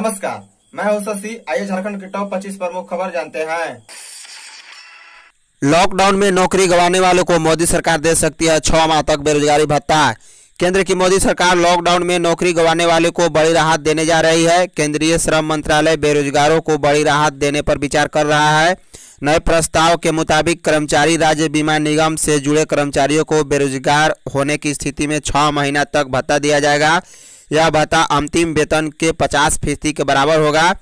नमस्कार मैं हूं शशि आइए झारखंड के टॉप 25 प्रमुख खबर जानते हैं लॉकडाउन में नौकरी गवाने वालों को मोदी सरकार दे सकती है छह माह तक बेरोजगारी भत्ता केंद्र की मोदी सरकार लॉकडाउन में नौकरी गवाने वाले को बड़ी राहत देने जा रही है केंद्रीय श्रम मंत्रालय बेरोजगारों को बड़ी राहत देने पर विचार कर रहा है नए प्रस्ताव के मुताबिक कर्मचारी राज्य बीमा निगम से जुड़े कर्मचारियों को बेरोजगार होने की स्थिति में छः महीना तक भत्ता दिया जाएगा यह भत्ता अंतिम वेतन के पचास फीसदी के बराबर होगा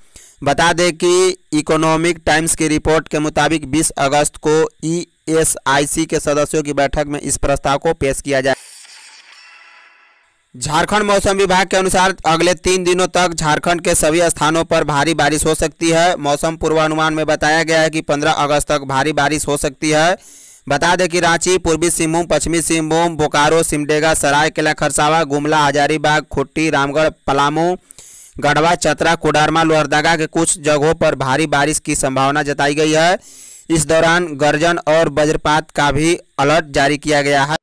बता दें कि इकोनॉमिक टाइम्स की रिपोर्ट के मुताबिक 20 अगस्त को ईएसआईसी e के सदस्यों की बैठक में इस प्रस्ताव को पेश किया जाए झारखंड मौसम विभाग के अनुसार अगले तीन दिनों तक झारखंड के सभी स्थानों पर भारी बारिश हो सकती है मौसम पूर्वानुमान में बताया गया है कि 15 अगस्त तक भारी बारिश हो सकती है बता दें कि रांची पूर्वी सिंहभूम पश्चिमी सिंहभूम बोकारो सिमडेगा सरायकेला खरसावा गुमला हजारीबाग खुट्टी रामगढ़ पलामू गढ़वा चतरा कोडरमा लोहरदगा के कुछ जगहों पर भारी बारिश की संभावना जताई गई है इस दौरान गर्जन और वज्रपात का भी अलर्ट जारी किया गया है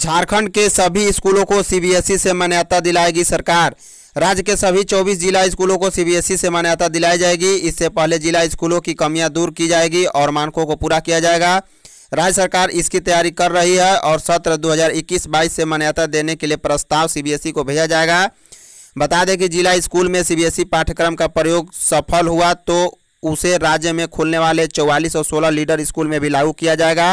झारखंड के सभी स्कूलों को सीबीएसई से मान्यता दिलाएगी सरकार राज्य के सभी 24 जिला स्कूलों को सीबीएसई e से मान्यता दिलाई जाएगी इससे पहले जिला स्कूलों की कमियां दूर की जाएगी और मानकों को पूरा किया जाएगा राज्य सरकार इसकी तैयारी कर रही है और सत्र 2021-22 से मान्यता देने के लिए प्रस्ताव सीबीएसई e को भेजा जाएगा बता दें कि जिला स्कूल में सीबीएसई e पाठ्यक्रम का प्रयोग सफल हुआ तो उसे राज्य में खुलने वाले चौवालीस और सोलह लीडर स्कूल में भी लागू किया जाएगा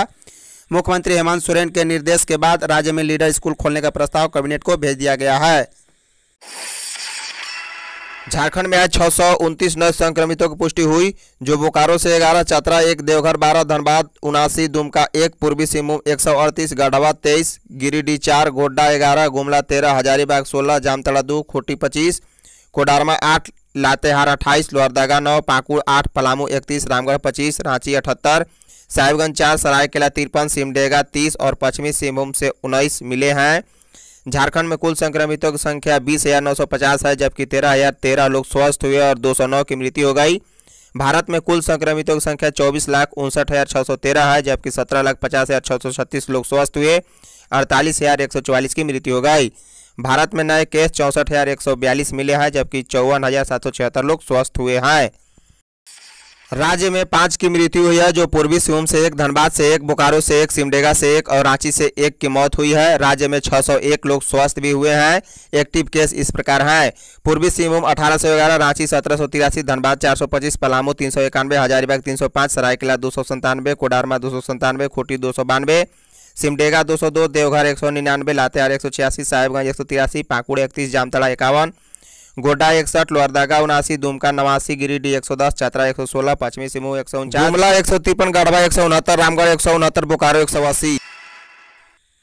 मुख्यमंत्री हेमंत सोरेन के निर्देश के बाद राज्य में लीडर स्कूल खोलने का प्रस्ताव कैबिनेट को भेज दिया गया है झारखंड में आज छः नए संक्रमितों की पुष्टि हुई जो बोकारो से ग्यारह चतरा एक देवघर बारह धनबाद उनासी दुमका एक पूर्वी सिंहभूम एक सौ अड़तीस गढ़वा तेईस गिरिडीह चार गोड्डा ग्यारह गुमला तेरह हजारीबाग सोलह जामतड़ा दो खूटी पच्चीस कोडारमा आठ लातेहार अट्ठाईस लोहरदगा नौ पाकुड़ आठ पलामू इकतीस रामगढ़ पच्चीस रांची अठहत्तर साहिबगंज चार सरायकेला तिरपन सिमडेगा तीस और पश्चिमी सिंहभूम से उन्नीस मिले हैं झारखंड में कुल संक्रमितों की संख्या बीस हजार नौ सौ पचास है जबकि तेरह हजार तेरह लोग स्वस्थ हुए और दो सौ नौ की मृत्यु हो गई भारत में कुल संक्रमितों की संख्या चौबीस लाख उनसठ हज़ार छः सौ तेरह है जबकि सत्रह लाख पचास हज़ार छः सौ छत्तीस लोग स्वस्थ हुए अड़तालीस हज़ार एक सौ चौवालीस की मृत्यु हो गई भारत में नए केस चौंसठ हज़ार एक सौ बयालीस मिले हैं जबकि चौवन हज़ार सात सौ छिहत्तर लोग स्वस्थ हुए हैं राज्य में पांच की मृत्यु हुई है जो पूर्वी सिंहभूम से एक धनबाद से एक बोकारो से एक सिमडेगा से एक और रांची से एक की मौत हुई है राज्य में 601 लोग स्वस्थ भी हुए हैं एक्टिव केस इस प्रकार हैं पूर्वी सिंहभूम अठारह सौ ग्यारह रांची सत्रह सौ तिरासी धनबाद चार सौ पच्चीस पलामू तीन सौ इक्यानवे हजारीबाग तीन सौ पाँच सरायकिला दो सौ संतानवे कोडारमा दो सौ संतानवे खूटी दो सौ बानवे सिमडेगा दो सौ दो देवघर एक सौ निन्यानवे लातेहार एक सौ छियासी साहेबगंज एक सौ तिरासी पाकुड़ इकतीस जामतला इक्यावन गोड्डा इकसठ लोहरदगा उनासी दुमका नवासी गिरिडीह एक सौ दस चतरा एक सौ सोलह पश्चिमी सिंह एक सौ उनचास एक सौ तिरपन गढ़वा एक सौ उनहत्तर रामगढ़ एक सौ उनहत्तर बोकारो एक सौ अस्सी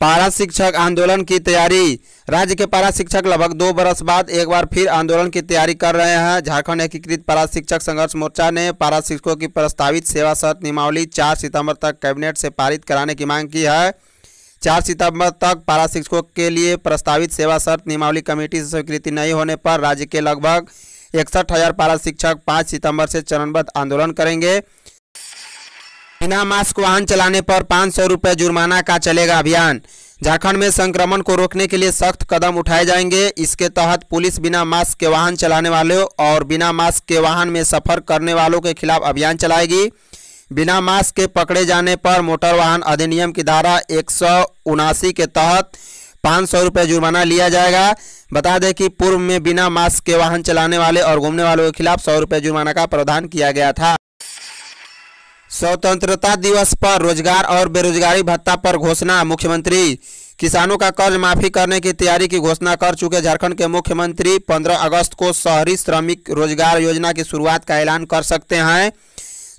पारा शिक्षक आंदोलन की तैयारी राज्य के पारा शिक्षक लगभग दो बरस बाद एक बार फिर आंदोलन की तैयारी कर रहे हैं झारखंड एकीकृत पारा शिक्षक संघर्ष मोर्चा ने पारा शिक्षकों की प्रस्तावित सेवा शर्त नियमावली चार सितंबर तक कैबिनेट से पारित कराने की मांग की है चार सितंबर तक पारा शिक्षकों के लिए प्रस्तावित सेवा शर्त नियमावली कमेटी से स्वीकृति नहीं होने पर राज्य के लगभग इकसठ हज़ार पारा शिक्षक पाँच सितंबर से चरणबद्ध आंदोलन करेंगे बिना मास्क वाहन चलाने पर पाँच सौ रुपये जुर्माना का चलेगा अभियान झारखंड में संक्रमण को रोकने के लिए सख्त कदम उठाए जाएंगे इसके तहत पुलिस बिना मास्क के वाहन चलाने वालों और बिना मास्क के वाहन में सफर करने वालों के खिलाफ अभियान चलाएगी बिना मास्क के पकड़े जाने पर मोटर वाहन अधिनियम की धारा एक के तहत पाँच सौ रुपये जुर्माना लिया जाएगा बता दें कि पूर्व में बिना मास्क के वाहन चलाने वाले और घूमने वालों के खिलाफ सौ रुपये जुर्माना का प्रावधान किया गया था स्वतंत्रता दिवस पर रोजगार और बेरोजगारी भत्ता पर घोषणा मुख्यमंत्री किसानों का कर्ज माफी करने की तैयारी की घोषणा कर चुके झारखंड के मुख्यमंत्री 15 अगस्त को शहरी श्रमिक रोजगार योजना की शुरुआत का ऐलान कर सकते हैं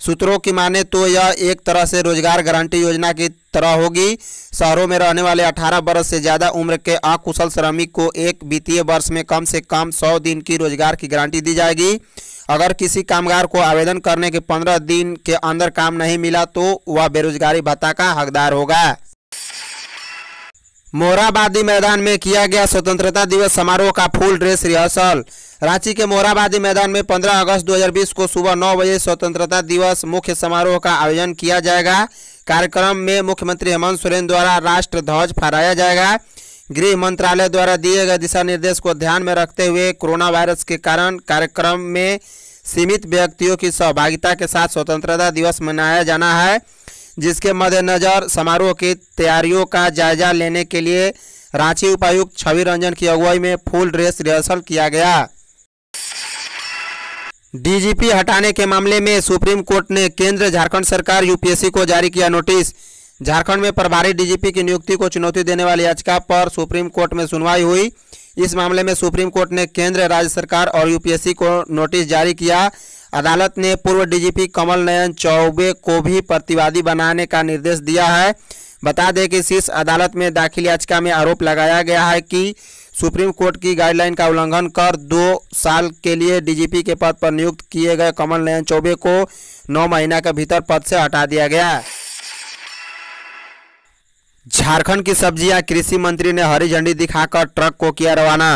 सूत्रों की माने तो यह एक तरह से रोजगार गारंटी योजना की तरह होगी शहरों में रहने वाले 18 वर्ष से ज़्यादा उम्र के अकुशल श्रमिक को एक वित्तीय वर्ष में कम से कम 100 दिन की रोजगार की गारंटी दी जाएगी अगर किसी कामगार को आवेदन करने के 15 दिन के अंदर काम नहीं मिला तो वह बेरोजगारी भत्ता का हकदार होगा मोराबादी मैदान में किया गया स्वतंत्रता दिवस समारोह का फुल ड्रेस रिहर्सल रांची के मोराबादी मैदान में 15 अगस्त 2020 को सुबह 9 बजे स्वतंत्रता दिवस मुख्य समारोह का आयोजन किया जाएगा कार्यक्रम में मुख्यमंत्री हेमंत सोरेन द्वारा राष्ट्र ध्वज फहराया जाएगा गृह मंत्रालय द्वारा दिए गए दिशा निर्देश को ध्यान में रखते हुए कोरोना वायरस के कारण कार्यक्रम में सीमित व्यक्तियों की सहभागिता के साथ स्वतंत्रता दिवस मनाया जाना है जिसके मद्देनज़र समारोह की तैयारियों का जायजा लेने के लिए रांची उपायुक्त छवि रंजन की अगुवाई में फुल ड्रेस रिहर्सल किया गया डीजीपी हटाने के मामले में सुप्रीम कोर्ट ने केंद्र झारखंड सरकार यूपीएससी को जारी किया नोटिस झारखंड में प्रभारी डीजीपी की नियुक्ति को चुनौती देने वाली याचिका पर सुप्रीम कोर्ट में सुनवाई हुई इस मामले में सुप्रीम कोर्ट ने केंद्र राज्य सरकार और यूपीएससी को नोटिस जारी किया अदालत ने पूर्व डीजीपी कमल नयन चौबे को भी प्रतिवादी बनाने का निर्देश दिया है बता दें कि शीर्ष अदालत में दाखिल याचिका में आरोप लगाया गया है कि सुप्रीम कोर्ट की गाइडलाइन का उल्लंघन कर दो साल के लिए डीजीपी के पद पर नियुक्त किए गए कमल नयन चौबे को नौ महीना के भीतर पद से हटा दिया गया झारखंड की सब्जियां कृषि मंत्री ने हरी झंडी दिखाकर ट्रक को किया रवाना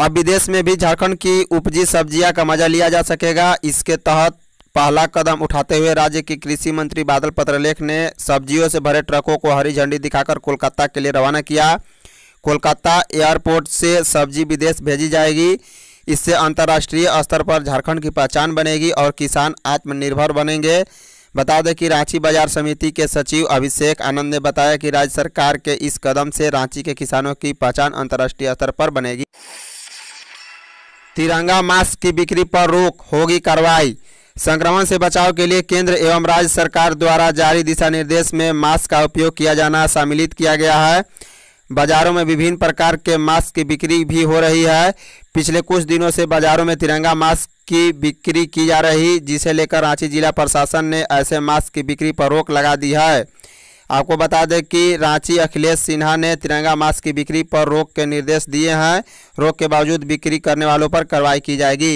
अब विदेश में भी झारखंड की उपजी सब्जियां का मजा लिया जा सकेगा इसके तहत पहला कदम उठाते हुए राज्य के कृषि मंत्री बादल पत्रलेख ने सब्जियों से भरे ट्रकों को हरी झंडी दिखाकर कोलकाता के लिए रवाना किया कोलकाता एयरपोर्ट से सब्जी विदेश भेजी जाएगी इससे अंतर्राष्ट्रीय स्तर पर झारखंड की पहचान बनेगी और किसान आत्मनिर्भर बनेंगे बता दें कि रांची बाजार समिति के सचिव अभिषेक आनंद ने बताया कि राज्य सरकार के इस कदम से रांची के किसानों की पहचान अंतर्राष्ट्रीय स्तर पर बनेगी तिरंगा मास्क की बिक्री पर रोक होगी कार्रवाई संक्रमण से बचाव के लिए केंद्र एवं राज्य सरकार द्वारा जारी दिशा निर्देश में मास्क का उपयोग किया जाना सम्मिलित किया गया है बाजारों में विभिन्न प्रकार के मास्क की बिक्री भी हो रही है पिछले कुछ दिनों से बाजारों में तिरंगा मास्क की बिक्री की जा रही जिसे लेकर रांची जिला प्रशासन ने ऐसे मास्क की बिक्री पर रोक लगा दी है आपको बता दें कि रांची अखिलेश सिन्हा ने तिरंगा मास्क की बिक्री पर रोक के निर्देश दिए हैं रोक के बावजूद बिक्री करने वालों पर कार्रवाई की जाएगी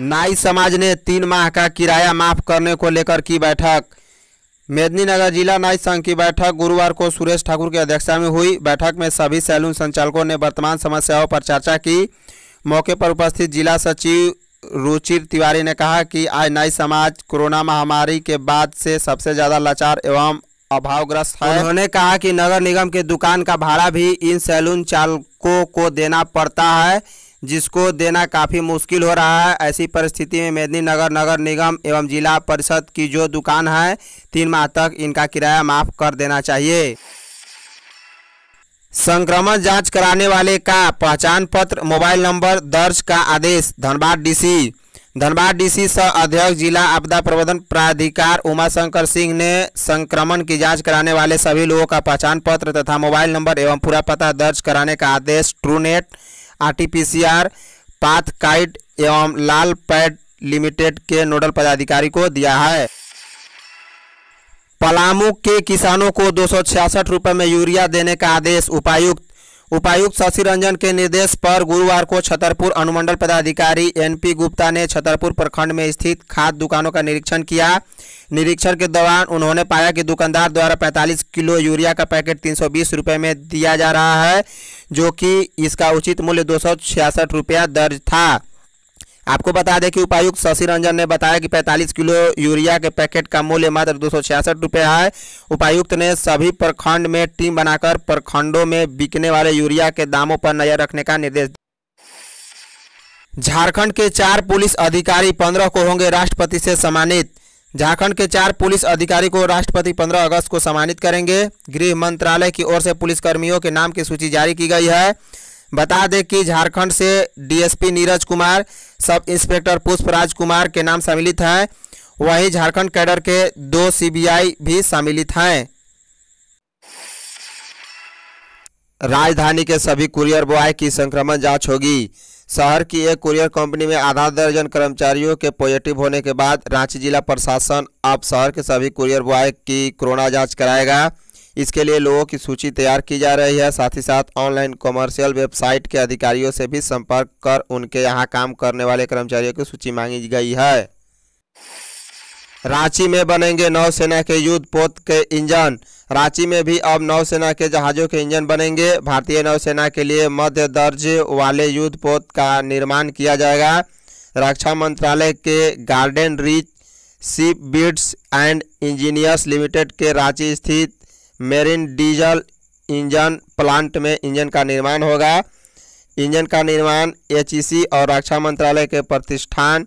नाई समाज ने तीन माह का किराया माफ करने को लेकर की बैठक मेदिनीनगर जिला नाई संघ की बैठक गुरुवार को सुरेश ठाकुर की अध्यक्षता में हुई बैठक में सभी सैलून संचालकों ने वर्तमान समस्याओं पर चर्चा की मौके पर उपस्थित जिला सचिव रुचिर तिवारी ने कहा कि आज नए समाज कोरोना महामारी के बाद से सबसे ज़्यादा लाचार एवं अभावग्रस्त है उन्होंने कहा कि नगर निगम के दुकान का भाड़ा भी इन सैलून चालकों को देना पड़ता है जिसको देना काफ़ी मुश्किल हो रहा है ऐसी परिस्थिति में मेदिनीनगर नगर निगम एवं जिला परिषद की जो दुकान है तीन माह तक इनका किराया माफ़ कर देना चाहिए संक्रमण जांच कराने वाले का पहचान पत्र मोबाइल नंबर दर्ज का आदेश धनबाद डीसी धनबाद डीसी सह अध्यक्ष जिला आपदा प्रबंधन प्राधिकार उमाशंकर सिंह ने संक्रमण की जांच कराने वाले सभी लोगों का पहचान पत्र तथा मोबाइल नंबर एवं पूरा पता दर्ज कराने का आदेश ट्रूनेट आरटीपीसीआर पाथ काइट एवं लाल पैड लिमिटेड के नोडल पदाधिकारी को दिया है पलामू के किसानों को दो सौ छियासठ रुपये में यूरिया देने का आदेश उपायुक्त उपायुक्त शशि रंजन के निर्देश पर गुरुवार को छतरपुर अनुमंडल पदाधिकारी एनपी गुप्ता ने छतरपुर प्रखंड में स्थित खाद दुकानों का निरीक्षण किया निरीक्षण के दौरान उन्होंने पाया कि दुकानदार द्वारा 45 किलो यूरिया का पैकेट 320 रुपए में दिया जा रहा है जो कि इसका उचित मूल्य दो रुपया दर्ज था आपको बता दें कि उपायुक्त शशि रंजन ने बताया कि 45 किलो यूरिया के पैकेट का मूल्य मात्र दो रुपए है उपायुक्त ने सभी प्रखंड में टीम बनाकर प्रखंडों में बिकने वाले यूरिया के दामों पर नजर रखने का निर्देश झारखंड के चार पुलिस अधिकारी पंद्रह को होंगे राष्ट्रपति से सम्मानित झारखंड के चार पुलिस अधिकारी को राष्ट्रपति 15 अगस्त को सम्मानित करेंगे गृह मंत्रालय की ओर से पुलिस कर्मियों के नाम की सूची जारी की गई है बता दें कि झारखंड से DSP Neeraj Kumar sub inspector Pushpraj Kumar के नाम सम्मिलित हैं वहीं झारखंड कैडर के दो सीबीआई भी सम्मिलित हैं राजधानी के सभी कुरियर बॉय की संक्रमण जांच होगी शहर की एक कुरियर कंपनी में आधा दर्जन कर्मचारियों के पॉजिटिव होने के बाद रांची जिला प्रशासन अब शहर के सभी कुरियर बॉय की कोरोना जांच कराएगा इसके लिए लोगों की सूची तैयार की जा रही है साथ ही साथ ऑनलाइन कॉमर्शियल वेबसाइट के अधिकारियों से भी संपर्क कर उनके यहाँ काम करने वाले कर्मचारियों की सूची मांगी गई है रांची में बनेंगे नौसेना के युद्ध पोत के इंजन रांची में भी अब नौसेना के जहाज़ों के इंजन बनेंगे भारतीय नौसेना के लिए मध्य दर्ज वाले युद्ध पोत का निर्माण किया जाएगा रक्षा मंत्रालय के Garden Reach ship builders and engineers limited के रांची स्थित मेरिन डीजल इंजन प्लांट में इंजन का निर्माण होगा इंजन का निर्माण एच और रक्षा मंत्रालय के प्रतिष्ठान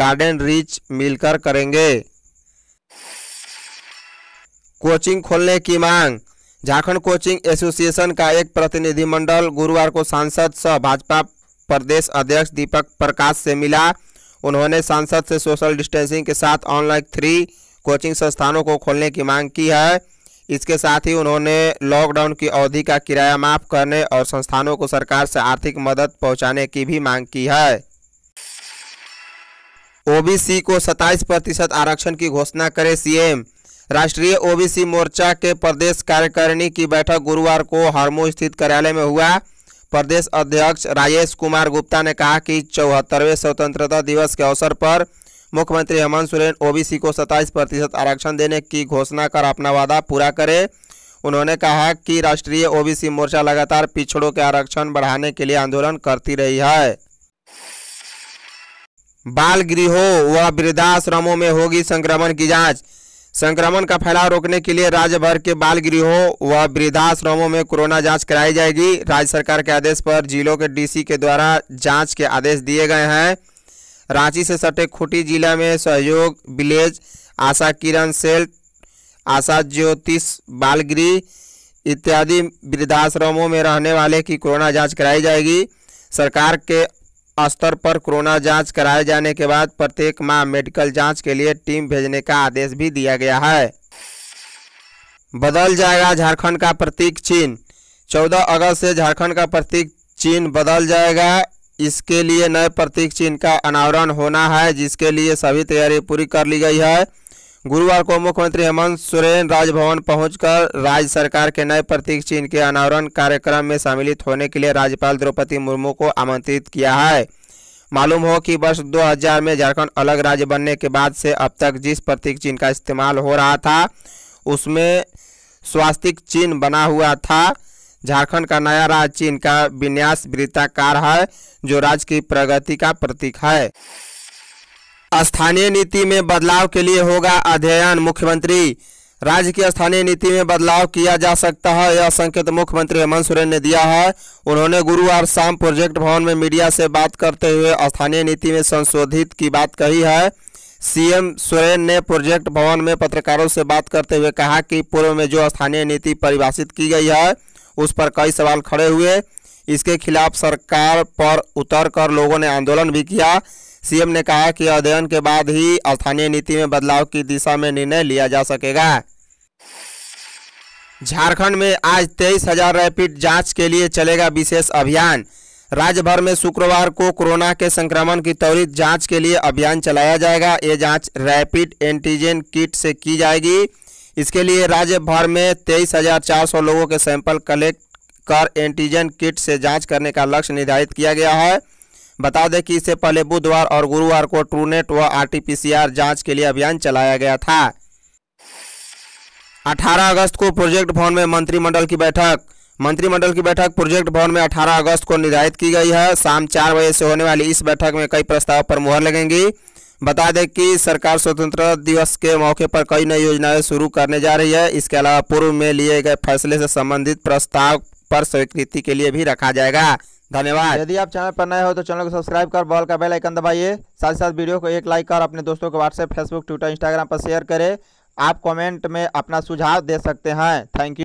गार्डन रिच मिलकर करेंगे कोचिंग खोलने की मांग झारखंड कोचिंग एसोसिएशन का एक प्रतिनिधिमंडल गुरुवार को सांसद सह भाजपा प्रदेश अध्यक्ष दीपक प्रकाश से मिला उन्होंने सांसद से सोशल डिस्टेंसिंग के साथ ऑनलाइन थ्री कोचिंग संस्थानों को खोलने की मांग की है इसके साथ ही उन्होंने लॉकडाउन की अवधि का किराया माफ करने और संस्थानों को सरकार से आर्थिक मदद पहुंचाने की भी मांग की है ओबीसी को 27 प्रतिशत आरक्षण की घोषणा करे सीएम राष्ट्रीय ओबीसी मोर्चा के प्रदेश कार्यकारिणी की बैठक गुरुवार को हरमो स्थित कार्यालय में हुआ प्रदेश अध्यक्ष राजेश कुमार गुप्ता ने कहा कि चौहत्तरवें स्वतंत्रता दिवस के अवसर पर मुख्यमंत्री हेमंत सोरेन ओबीसी को 27 प्रतिशत आरक्षण देने की घोषणा कर अपना वादा पूरा करे उन्होंने कहा कि राष्ट्रीय ओबीसी मोर्चा लगातार पिछड़ों के आरक्षण बढ़ाने के लिए आंदोलन करती रही है बाल गृहों व वृद्धाश्रमों में होगी संक्रमण की जांच संक्रमण का फैलाव रोकने के लिए राज्य भर के बाल गृहों व वृद्धाश्रमों में कोरोना जांच कराई जाएगी राज्य सरकार के आदेश पर जिलों के डीसी के द्वारा जांच के आदेश दिए गए हैं रांची से सटे खूंटी जिला में सहयोग विलेज आशा किरण सेल आशा ज्योतिष बालगिरी इत्यादि वृद्धाश्रमों में रहने वाले की कोरोना जांच कराई जाएगी सरकार के स्तर पर कोरोना जांच कराए जाने के बाद प्रत्येक माह मेडिकल जांच के लिए टीम भेजने का आदेश भी दिया गया है बदल जाएगा झारखंड का प्रतीक चिन्ह चौदह अगस्त से झारखंड का प्रतीक चिन्ह बदल जाएगा इसके लिए नए प्रतीक चिन्ह का अनावरण होना है जिसके लिए सभी तैयारी पूरी कर ली गई है गुरुवार को मुख्यमंत्री हेमंत सोरेन राजभवन पहुंचकर राज्य सरकार के नए प्रतीक चिन्ह के अनावरण कार्यक्रम में सम्मिलित होने के लिए राज्यपाल द्रौपदी मुर्मू को आमंत्रित किया है मालूम हो कि वर्ष 2000 में झारखंड अलग राज्य बनने के बाद से अब तक जिस प्रतीक चिन्ह का इस्तेमाल हो रहा था उसमें स्वास्तिक चिन्ह बना हुआ था झारखंड का नया राज्य चीन का विन्यास वृत्ताकार है जो राज्य की प्रगति का प्रतीक है स्थानीय नीति में बदलाव के लिए होगा अध्ययन मुख्यमंत्री राज्य की स्थानीय नीति में बदलाव किया जा सकता है यह संकेत मुख्यमंत्री हेमंत सोरेन ने दिया है उन्होंने गुरुवार शाम प्रोजेक्ट भवन में मीडिया से बात करते हुए स्थानीय नीति में संशोधित की बात कही है सीएम सोरेन ने प्रोजेक्ट भवन में पत्रकारों से बात करते हुए कहा कि पूर्व में जो स्थानीय नीति परिभाषित की गई है उस पर कई सवाल खड़े हुए इसके खिलाफ सरकार पर उतर कर लोगों ने आंदोलन भी किया सीएम ने कहा कि अध्ययन के बाद ही स्थानीय नीति में बदलाव की दिशा में निर्णय लिया जा सकेगा झारखंड में आज तेईस हजार रैपिड जांच के लिए चलेगा विशेष अभियान राज्य भर में शुक्रवार को कोरोना के संक्रमण की त्वरित जांच के लिए अभियान चलाया जाएगा ये जांच रैपिड एंटीजन किट से की जाएगी इसके लिए राज्य भर में तेईस हजार चार सौ लोगों के सैंपल कलेक्ट कर एंटीजन किट से जांच करने का लक्ष्य निर्धारित किया गया है बता दें कि इससे पहले बुधवार और गुरुवार को ट्रूनेट व आरटीपीसीआर जांच के लिए अभियान चलाया गया था 18 अगस्त को प्रोजेक्ट भवन में मंत्रिमंडल की बैठक मंत्रिमंडल की बैठक प्रोजेक्ट भवन में 18 अगस्त को निर्धारित की गई है शाम चार बजे से होने वाली इस बैठक में कई प्रस्ताव पर मुहर लगेंगी बता दें कि सरकार स्वतंत्रता दिवस के मौके पर कई नई योजनाएं शुरू करने जा रही है इसके अलावा पूर्व में लिए गए फैसले से संबंधित प्रस्ताव पर स्वीकृति के लिए भी रखा जाएगा धन्यवाद यदि आप चैनल पर नए हो तो चैनल को सब्सक्राइब कर बॉल का बेल आइकन दबाइए साथ ही साथ वीडियो को एक लाइक कर अपने दोस्तों को व्हाट्सएप फेसबुक ट्विटर इंस्टाग्राम पर शेयर करें आप कमेंट में अपना सुझाव दे सकते हैं थैंक यू